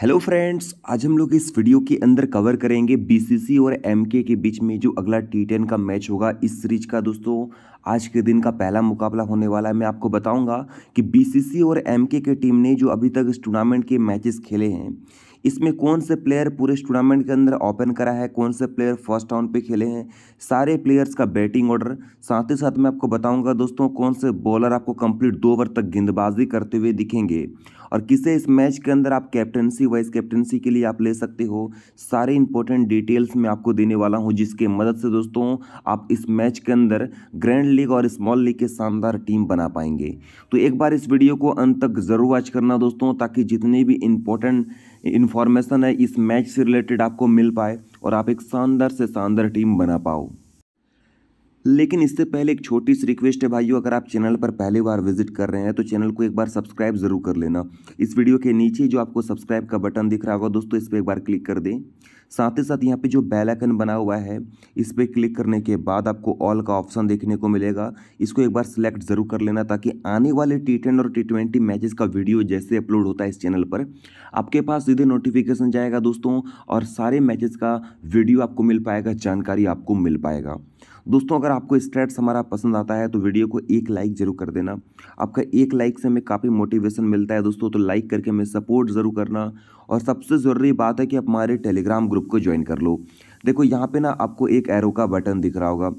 hello friends आज हम लोग इस वीडियो के अंदर कवर करेंगे बीसीसी और एमके के बीच में जो अगला टी टेन का मैच होगा इस सीरीज का दोस्तों आज के दिन का पहला मुकाबला होने वाला है मैं आपको बताऊंगा कि बीसीसी और एमके के टीम ने जो अभी तक इस टूर्नामेंट के मैचेस खेले हैं इसमें कौन से प्लेयर पूरे टूर्नामेंट के अंदर ओपन करा है कौन से प्लेयर फर्स्ट राउंड पे खेले हैं सारे प्लेयर्स का बैटिंग ऑर्डर साथ ही साथ मैं आपको बताऊंगा दोस्तों कौन से बॉलर आपको कंप्लीट दो ओवर तक गेंदबाजी करते हुए दिखेंगे और किसे इस मैच के अंदर आप कैप्टनसी वाइस कैप्टनसी के लिए आप ले सकते हो सारे इंपॉर्टेंट डिटेल्स मैं आपको देने वाला हूँ जिसके मदद से दोस्तों आप इस मैच के अंदर ग्रैंड लीग और स्मॉल लीग के शानदार टीम बना पाएंगे तो एक बार इस वीडियो को अंत तक ज़रूर वॉच करना दोस्तों ताकि जितने भी इंपॉर्टेंट इन्फॉर्मेशन है इस मैच से रिलेटेड आपको मिल पाए और आप एक शानदार से शानदार टीम बना पाओ लेकिन इससे पहले एक छोटी सी रिक्वेस्ट है भाइयों अगर आप चैनल पर पहली बार विजिट कर रहे हैं तो चैनल को एक बार सब्सक्राइब जरूर कर लेना इस वीडियो के नीचे जो आपको सब्सक्राइब का बटन दिख रहा होगा दोस्तों इस पर एक बार क्लिक कर दें साथ ही साथ यहाँ पे जो बेल आइकन बना हुआ है इस पर क्लिक करने के बाद आपको ऑल का ऑप्शन देखने को मिलेगा इसको एक बार सिलेक्ट जरूर कर लेना ताकि आने वाले टी टेन और टी ट्वेंटी मैचेस का वीडियो जैसे अपलोड होता है इस चैनल पर आपके पास सीधे नोटिफिकेशन जाएगा दोस्तों और सारे मैचेस का वीडियो आपको मिल पाएगा जानकारी आपको मिल पाएगा दोस्तों अगर आपको स्ट्रेट्स हमारा पसंद आता है तो वीडियो को एक लाइक जरूर कर देना आपका एक लाइक से हमें काफ़ी मोटिवेशन मिलता है दोस्तों तो लाइक करके हमें सपोर्ट ज़रूर करना और सबसे ज़रूरी बात है कि आप हमारे टेलीग्राम ग्रुप को ज्वाइन कर लो देखो यहाँ पे ना आपको एक एरो का बटन दिख रहा होगा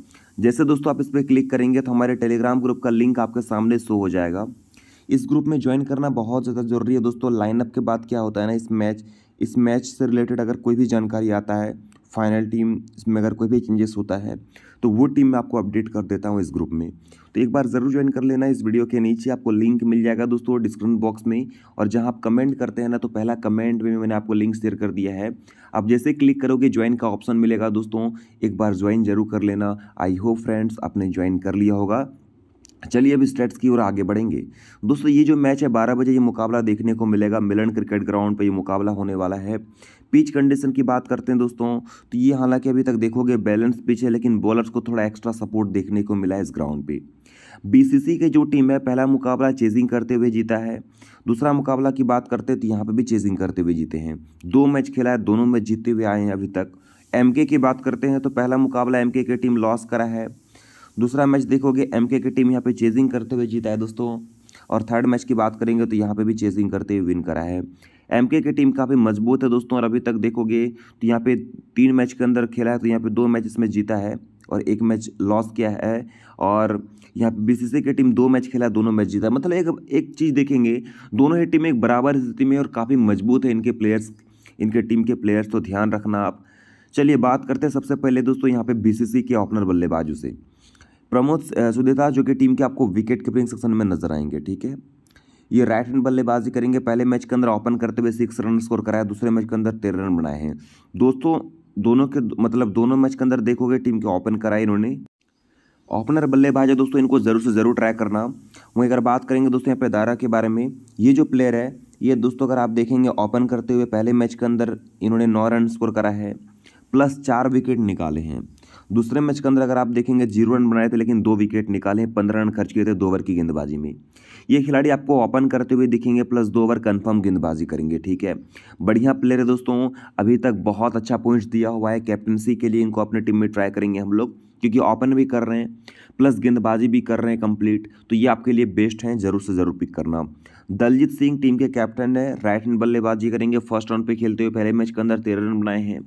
जैसे दोस्तों आप इस पर क्लिक करेंगे तो हमारे टेलीग्राम ग्रुप का लिंक आपके सामने शो हो जाएगा इस ग्रुप में ज्वाइन करना बहुत ज़्यादा ज़रूरी है दोस्तों लाइनअप के बाद क्या होता है ना इस मैच इस मैच से रिलेटेड अगर कोई भी जानकारी आता है फाइनल टीम में अगर कोई भी चेंजेस होता है तो वो टीम मैं आपको अपडेट कर देता हूँ इस ग्रुप में तो एक बार ज़रूर ज्वाइन कर लेना इस वीडियो के नीचे आपको लिंक मिल जाएगा दोस्तों डिस्क्रिप्शन बॉक्स में और जहाँ आप कमेंट करते हैं ना तो पहला कमेंट में मैंने आपको लिंक शेयर कर दिया है आप जैसे क्लिक करोगे ज्वाइन का ऑप्शन मिलेगा दोस्तों एक बार ज्वाइन जरूर कर लेना आई होप फ्रेंड्स आपने ज्वाइन कर लिया होगा चलिए अब स्टेट्स की ओर आगे बढ़ेंगे दोस्तों ये जो मैच है बारह बजे ये मुकाबला देखने को मिलेगा मिलन क्रिकेट ग्राउंड पर ये मुकाबला होने वाला है पिच कंडीशन की बात करते हैं दोस्तों तो ये हालांकि अभी तक देखोगे बैलेंस पिच है लेकिन बॉलर्स को थोड़ा एक्स्ट्रा सपोर्ट देखने को मिला है इस ग्राउंड पर बी के जो टीम है पहला मुकाबला चेजिंग करते हुए जीता है दूसरा मुकाबला की बात करते हैं तो यहाँ पर भी चेजिंग करते हुए जीते हैं दो मैच खेला है दोनों मैच जीते हुए आए हैं अभी तक एम की बात करते हैं तो पहला मुकाबला एम के टीम लॉस करा है दूसरा मैच देखोगे एम की टीम यहाँ पे चेजिंग करते हुए जीता है दोस्तों और थर्ड मैच की बात करेंगे तो यहाँ पे भी चेजिंग करते हुए विन करा है एम की टीम काफ़ी मजबूत है दोस्तों और अभी तक देखोगे तो यहाँ पे तीन मैच के अंदर खेला है तो यहाँ पे दो मैच इसमें जीता है और एक मैच लॉस किया है और यहाँ पे बी की टीम दो मैच खेला दोनों मैच जीता मतलब एक एक चीज़ देखेंगे दोनों ही टीमें एक बराबर स्थिति में और काफ़ी मजबूत है इनके प्लेयर्स इनके टीम के प्लेयर्स तो ध्यान रखना आप चलिए बात करते हैं सबसे पहले दोस्तों यहाँ पे बीसीसी के ओपनर बल्लेबाजों से प्रमोद सुदेता जो कि टीम के आपको विकेट कीपिंग सेक्शन में नजर आएंगे ठीक है ये राइट हैंड बल्लेबाजी करेंगे पहले मैच के अंदर ओपन करते हुए सिक्स रन स्कोर कराया दूसरे मैच के अंदर तेरह रन बनाए हैं दोस्तों दोनों के मतलब दोनों मैच के अंदर देखोगे टीम के ओपन कराए इन्होंने ओपनर बल्लेबाज है दोस्तों इनको ज़रूर से ज़रूर ट्राई करना वहीं अगर बात करेंगे दोस्तों यहाँ पे दारा के बारे में ये जो प्लेयर है ये दोस्तों अगर आप देखेंगे ओपन करते हुए पहले मैच के अंदर इन्होंने नौ रन स्कोर करा है प्लस चार विकेट निकाले हैं दूसरे मैच के अंदर अगर आप देखेंगे जीरो रन बनाए थे लेकिन दो विकेट निकाले पंद्रह रन खर्च किए थे दो ओवर की गेंदबाजी में ये खिलाड़ी आपको ओपन करते हुए दिखेंगे प्लस दो ओवर कन्फर्म गेंदबाजी करेंगे ठीक है बढ़िया प्लेयर है दोस्तों अभी तक बहुत अच्छा पॉइंट्स दिया हुआ है कैप्टनसी के लिए इनको अपने टीम में ट्राई करेंगे हम लोग क्योंकि ओपन भी कर रहे हैं प्लस गेंदबाजी भी कर रहे हैं कंप्लीट तो ये आपके लिए बेस्ट हैं ज़रूर से ज़रूर पिक करना दलजीत सिंह टीम के कैप्टन है राइट हैंड बल्लेबाजी करेंगे फर्स्ट राउंड पे खेलते हुए पहले मैच के अंदर तेरह रन बनाए हैं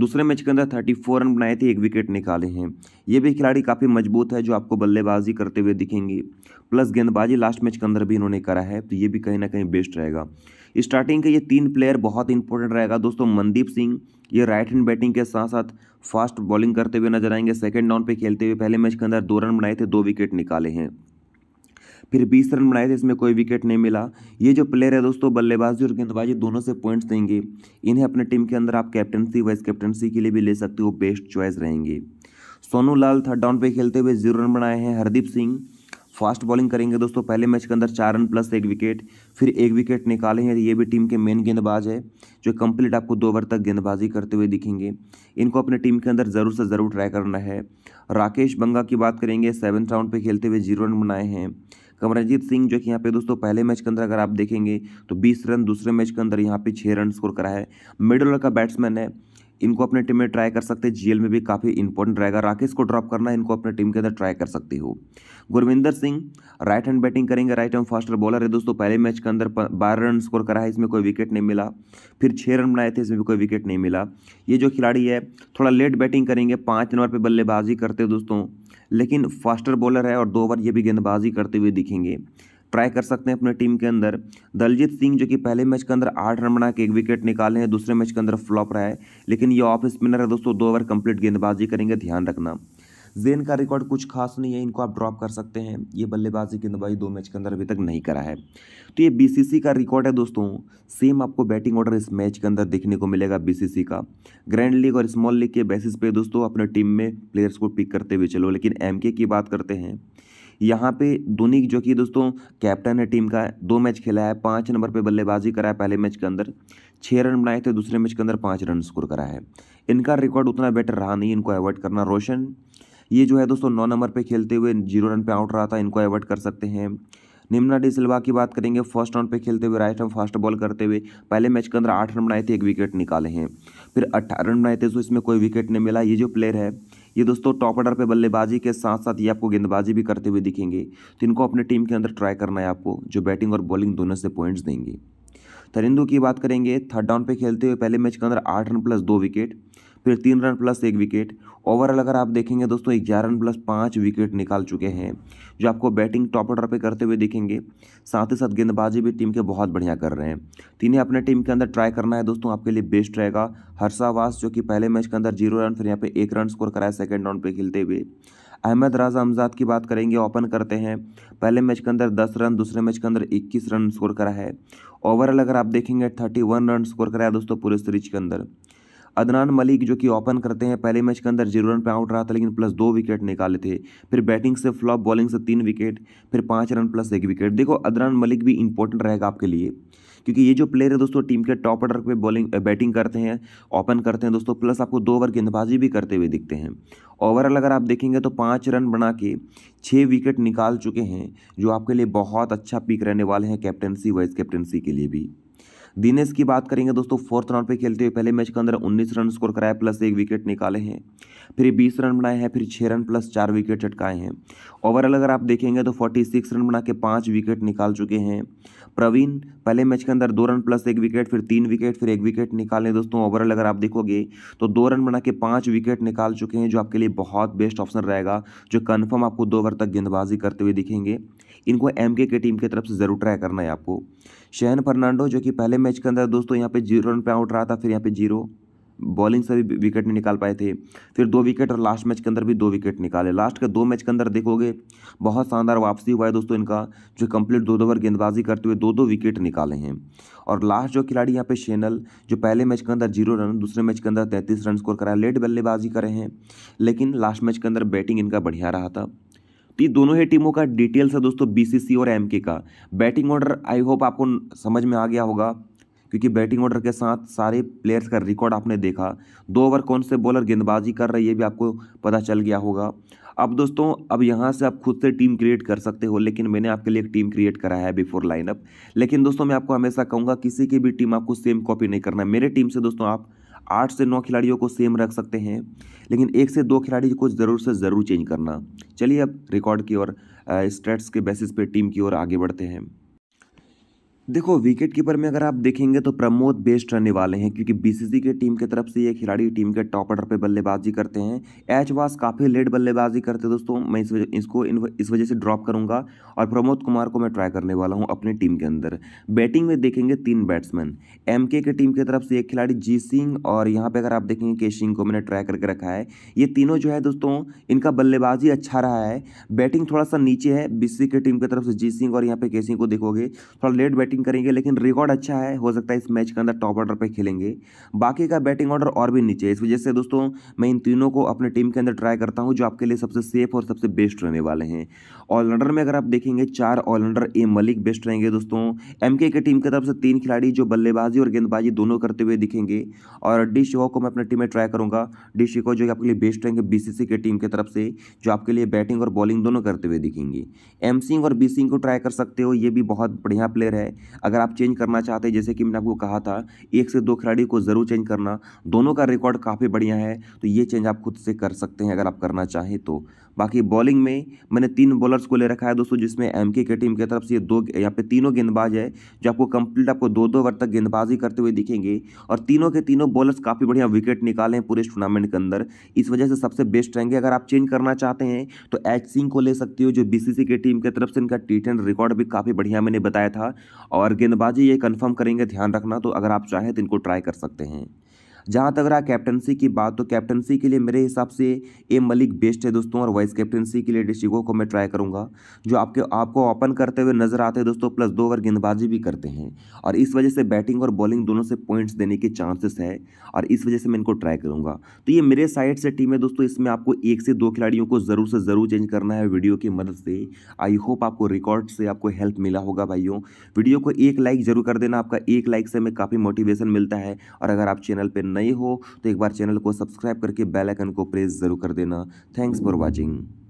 दूसरे मैच के अंदर थर्टी फोर रन बनाए थे एक विकेट निकाले हैं ये भी खिलाड़ी काफ़ी मजबूत है जो आपको बल्लेबाजी करते हुए दिखेंगे प्लस गेंदबाजी लास्ट मैच के अंदर भी इन्होंने करा है तो ये भी कहीं ना कहीं बेस्ट रहेगा स्टार्टिंग के ये तीन प्लेयर बहुत इंपॉर्टेंट रहेगा दोस्तों मनदीप सिंह ये राइट हैंड बैटिंग के साथ साथ फास्ट बॉलिंग करते हुए नजर आएंगे सेकेंड डाउन पर खेलते हुए पहले मैच के अंदर दो रन बनाए थे दो विकेट निकाले हैं फिर बीस रन बनाए थे इसमें कोई विकेट नहीं मिला ये जो प्लेयर है दोस्तों बल्लेबाजी और गेंदबाजी दोनों से पॉइंट्स देंगे इन्हें अपने टीम के अंदर आप कैप्टनसी वाइस कैप्टनसी के लिए भी ले सकते हो बेस्ट चॉइस रहेंगे सोनू लाल थर्ड डाउन पे खेलते हुए जीरो रन बनाए हैं हरदीप सिंह फास्ट बॉलिंग करेंगे दोस्तों पहले मैच के अंदर चार रन प्लस एक विकेट फिर एक विकेट निकाले हैं ये भी टीम के मेन गेंदबाज है जो कंप्लीट आपको दो ओवर तक गेंदबाजी करते हुए दिखेंगे इनको अपने टीम के अंदर ज़रूर से ज़रूर ट्राई करना है राकेश बंगा की बात करेंगे सेवन्थ राउंड पे खेलते हुए जीरो रन बनाए हैं कमरजीत सिंह जो कि यहाँ पे दोस्तों पहले मैच के अंदर अगर आप देखेंगे तो बीस रन दूसरे मैच के अंदर यहाँ पे छः रन स्कोर करा है मिड ऑर्डर का बैट्समैन है इनको अपने टीम में ट्राई कर सकते हैं जीएल में भी काफ़ी इंपॉर्टेंट रहेगा राकेश को ड्रॉप करना इनको अपने टीम के अंदर ट्राई कर सकते हो Gurvinder Singh right hand batting करेंगे राइट हैंड फास्टर बॉलर है दोस्तों पहले मैच के अंदर बारह रन स्कोर करा है इसमें कोई विकेट नहीं मिला फिर छः रन बनाए थे इसमें भी कोई विकेट नहीं मिला ये जो खिलाड़ी है थोड़ा लेट बैटिंग करेंगे पाँच नंबर पर बल्लेबाजी करते दोस्तों लेकिन फास्टर बॉलर है और दो ओवर ये भी गेंदबाजी करते हुए दिखेंगे ट्राई कर सकते हैं अपने टीम के अंदर दलजीत सिंह जो कि पहले मैच के अंदर आठ रन बना के एक विकेट निकाले हैं दूसरे मैच के अंदर फ्लॉप रहा है लेकिन ये ऑफ स्पिनर है दोस्तों दो ओवर कंप्लीट गेंदबाजी करेंगे ध्यान रखना जेन का रिकॉर्ड कुछ खास नहीं है इनको आप ड्रॉप कर सकते हैं ये बल्लेबाजी गेंदबाजी दो मैच के अंदर अभी तक नहीं करा है तो ये बी का रिकॉर्ड है दोस्तों सेम आपको बैटिंग ऑर्डर इस मैच के अंदर देखने को मिलेगा बी का ग्रैंड लीग और स्मॉल लीग के बेसिस पे दोस्तों अपने टीम में प्लेयर्स को पिक करते हुए चलो लेकिन एम की बात करते हैं यहाँ पे धोनी जो कि दोस्तों कैप्टन है टीम का दो मैच खेला है पाँच नंबर पे बल्लेबाजी करा है पहले मैच के अंदर छः रन बनाए थे दूसरे मैच के अंदर पाँच रन स्कोर करा है इनका रिकॉर्ड उतना बेटर रहा नहीं इनको अवॉइड करना रोशन ये जो है दोस्तों नौ नंबर पे खेलते हुए जीरो रन पे आउट रहा था इनको एवर्ट कर सकते हैं निम्ना डी सिल्वा की बात करेंगे फर्स्ट राउंड पे खेलते हुए राइट हैंड फास्ट बॉल करते हुए पहले मैच के अंदर आठ रन बनाए थे एक विकेट निकाले हैं फिर अट्ठारह रन बनाए थे तो इसमें कोई विकेट नहीं मिला ये जो प्लेयर है ये दोस्तों टॉप ऑर्डर पे बल्लेबाजी के साथ साथ ये आपको गेंदबाजी भी करते हुए दिखेंगे तो इनको अपने टीम के अंदर ट्राई करना है आपको जो बैटिंग और बॉलिंग दोनों से पॉइंट्स देंगे तरिंदू की बात करेंगे थर्ड डाउन पे खेलते हुए पहले मैच के अंदर आठ रन प्लस दो विकेट फिर तीन रन प्लस एक विकेट ओवरऑल अगर आप देखेंगे दोस्तों ग्यारह रन प्लस पाँच विकेट निकाल चुके हैं जो आपको बैटिंग टॉप ऑर्डर पे करते हुए देखेंगे साथ ही साथ गेंदबाजी भी टीम के बहुत बढ़िया कर रहे हैं तीन अपने टीम के अंदर ट्राई करना है दोस्तों आपके लिए बेस्ट रहेगा हर्षावास जो कि पहले मैच के अंदर जीरो रन फिर यहाँ पे एक रन स्कोर कराया सेकेंड राउंड पर खेलते हुए अहमद राजा अमजाद की बात करेंगे ओपन करते हैं पहले मैच के अंदर दस रन दूसरे मैच के अंदर इक्कीस रन स्कोर करा है ओवरऑल अगर आप देखेंगे थर्टी वन रन स्कोर कराया दोस्तों पूरे सीरीज के अंदर अदनान मलिक जो कि ओपन करते हैं पहले मैच के अंदर जीरो रन पर आउट रहा था लेकिन प्लस दो विकेट निकाले थे फिर बैटिंग से फ्लॉप बॉलिंग से तीन विकेट फिर पाँच रन प्लस एक विकेट देखो अदनान मलिक भी इंपॉर्टेंट रहेगा आपके लिए क्योंकि ये जो प्लेयर है दोस्तों टीम के टॉप ऑर्डर पे बॉलिंग बैटिंग करते हैं ओपन करते हैं दोस्तों प्लस आपको दो ओवर गेंदबाजी भी करते हुए दिखते हैं ओवरऑल अगर आप देखेंगे तो पाँच रन बना के छः विकेट निकाल चुके हैं जो आपके लिए बहुत अच्छा पिक रहने वाले हैं कैप्टनसी वाइस कैप्टनसी के लिए भी दिनेश की बात करेंगे दोस्तों फोर्थ राउंड पे खेलते हुए पहले मैच के अंदर 19 रन स्कोर कराए प्लस एक विकेट निकाले हैं फिर 20 रन बनाए हैं फिर 6 रन प्लस चार विकेट चटकाए हैं ओवरऑल अगर आप देखेंगे तो 46 रन बना के पाँच विकेट निकाल चुके हैं प्रवीण पहले मैच के अंदर दो रन प्लस एक विकेट फिर तीन विकेट फिर एक विकेट निकाले दोस्तों ओवरऑल अगर आप देखोगे तो दो रन बना के पाँच विकेट निकाल चुके हैं जो आपके लिए बहुत बेस्ट ऑप्शन रहेगा जो कन्फर्म आपको दो ओवर तक गेंदबाजी करते हुए दिखेंगे इनको एम के टीम की तरफ से ज़रूर ट्राई करना है आपको शहन फर्नांडो जो कि पहले मैच के अंदर दोस्तों यहाँ पे जीरो रन पर आउट रहा था फिर यहाँ पे जीरो बॉलिंग से भी विकेट नहीं निकाल पाए थे फिर दो विकेट और लास्ट मैच के अंदर भी दो विकेट निकाले लास्ट के दो मैच के अंदर देखोगे बहुत शानदार वापसी हुआ है दोस्तों इनका जो कंप्लीट दो दो ओवर गेंदबाजी करते हुए दो दो विकेट निकाले हैं और लास्ट जो खिलाड़ी यहाँ पे शेनल जो पहले मैच के अंदर जीरो रन दूसरे मैच के अंदर तैंतीस रन स्कोर कराया लेट बल्लेबाजी करे हैं लेकिन लास्ट मैच के अंदर बैटिंग इनका बढ़िया रहा था तो ये दोनों ही टीमों का डिटेल्स है दोस्तों बीसीसी और एमके का बैटिंग ऑर्डर आई होप आपको समझ में आ गया होगा क्योंकि बैटिंग ऑर्डर के साथ सारे प्लेयर्स का रिकॉर्ड आपने देखा दो ओवर कौन से बॉलर गेंदबाजी कर रही है भी आपको पता चल गया होगा अब दोस्तों अब यहाँ से आप खुद से टीम क्रिएट कर सकते हो लेकिन मैंने आपके लिए एक टीम क्रिएट करा है बिफोर लाइनअप लेकिन दोस्तों मैं आपको हमेशा कहूँगा किसी की भी टीम आपको सेम कॉपी नहीं करना मेरे टीम से दोस्तों आप आठ से नौ खिलाड़ियों को सेम रख सकते हैं लेकिन एक से दो खिलाड़ी को ज़रूर से ज़रूर चेंज करना चलिए अब रिकॉर्ड की ओर स्टेट्स के बेसिस पे टीम की ओर आगे बढ़ते हैं देखो विकेट कीपर में अगर आप देखेंगे तो प्रमोद बेस्ट रहने वाले हैं क्योंकि बीसीसी के टीम की तरफ से ये खिलाड़ी टीम के टॉप ऑर्डर पे बल्लेबाजी करते हैं एच वास काफ़ी लेट बल्लेबाजी करते दोस्तों मैं इस वजह इसको इस वजह से ड्रॉप करूंगा और प्रमोद कुमार को मैं ट्राई करने वाला हूँ अपनी टीम के अंदर बैटिंग में देखेंगे तीन बैट्समैन एम के टीम की तरफ से एक खिलाड़ी जी सिंह और यहाँ पर अगर आप देखेंगे के सिंह को मैंने ट्राई करके रखा है ये तीनों जो है दोस्तों इनका बल्लेबाजी अच्छा रहा है बैटिंग थोड़ा सा नीचे है बीसी के टीम की तरफ से जी सिंह और यहाँ पर के सिंह को देखोगे थोड़ा लेट बैटिंग बैटिंग करेंगे लेकिन रिकॉर्ड अच्छा है हो सकता है इस मैच के अंदर टॉप ऑर्डर पर खेलेंगे बाकी का बैटिंग ऑर्डर और भी नीचे इस वजह से दोस्तों मैं इन तीनों को अपने टीम के अंदर ट्राई करता हूँ जो आपके लिए सबसे सेफ और सबसे बेस्ट रहने वाले हैं ऑलराउंडर में अगर आप देखेंगे चार ऑलराउंडर ए मलिक बेस्ट रहेंगे दोस्तों एम के टीम की तरफ से तीन खिलाड़ी जो बल्लेबाजी और गेंदबाजी दोनों करते हुए दिखेंगे और डी शिको को मैं अपने टीम में ट्राई करूँगा डी शिको जो आपके लिए बेस्ट रहेंगे बीसीसी के टीम की तरफ से जो आपके लिए बैटिंग और बॉलिंग दोनों करते हुए दिखेंगे एम सिंह और बी सिंह को ट्राई कर सकते हो ये भी बहुत बढ़िया प्लेयर है अगर आप चेंज करना चाहते हैं जैसे कि मैंने आपको कहा था एक से दो खिलाड़ी को ज़रूर चेंज करना दोनों का रिकॉर्ड काफ़ी बढ़िया है तो ये चेंज आप खुद से कर सकते हैं अगर आप करना चाहें तो बाकी बॉलिंग में मैंने तीन बॉलर्स को ले रखा है दोस्तों जिसमें एम के टीम की तरफ से ये दो यहाँ पे तीनों गेंदबाज है जो आपको कंप्लीट आपको दो दो ओवर तक गेंदबाजी करते हुए दिखेंगे और तीनों के तीनों बॉलर्स काफ़ी बढ़िया विकेट निकाले हैं पूरे टूर्नामेंट के अंदर इस वजह से सबसे बेस्ट रहेंगे अगर आप चेंज करना चाहते हैं तो एच सिंह को ले सकते हो जो बी की टीम की तरफ से इनका टी रिकॉर्ड भी काफ़ी बढ़िया मैंने बताया था और गेंदबाजी ये कंफर्म करेंगे ध्यान रखना तो अगर आप चाहें तो इनको ट्राई कर सकते हैं जहाँ तक रहा कैप्टनसी की बात तो कैप्टनसी के लिए मेरे हिसाब से ए मलिक बेस्ट है दोस्तों और वाइस कैप्टनसी के लिए डिस्ट्रिको को मैं ट्राई करूँगा जो आपके आपको ओपन करते हुए नजर आते हैं दोस्तों प्लस दो ओवर गेंदबाजी भी करते हैं और इस वजह से बैटिंग और बॉलिंग दोनों से पॉइंट्स देने के चांसेस है और इस वजह से मैं इनको ट्राई करूँगा तो ये मेरे साइड से टीम है दोस्तों इसमें आपको एक से दो खिलाड़ियों को ज़रूर से ज़रूर चेंज करना है वीडियो की मदद से आई होप आपको रिकॉर्ड से आपको हेल्प मिला होगा भाइयों वीडियो को एक लाइक जरूर कर देना आपका एक लाइक से हमें काफ़ी मोटिवेशन मिलता है और अगर आप चैनल पर नए हो तो एक बार चैनल को सब्सक्राइब करके बेल आइकन को प्रेस जरूर कर देना थैंक्स फॉर वॉचिंग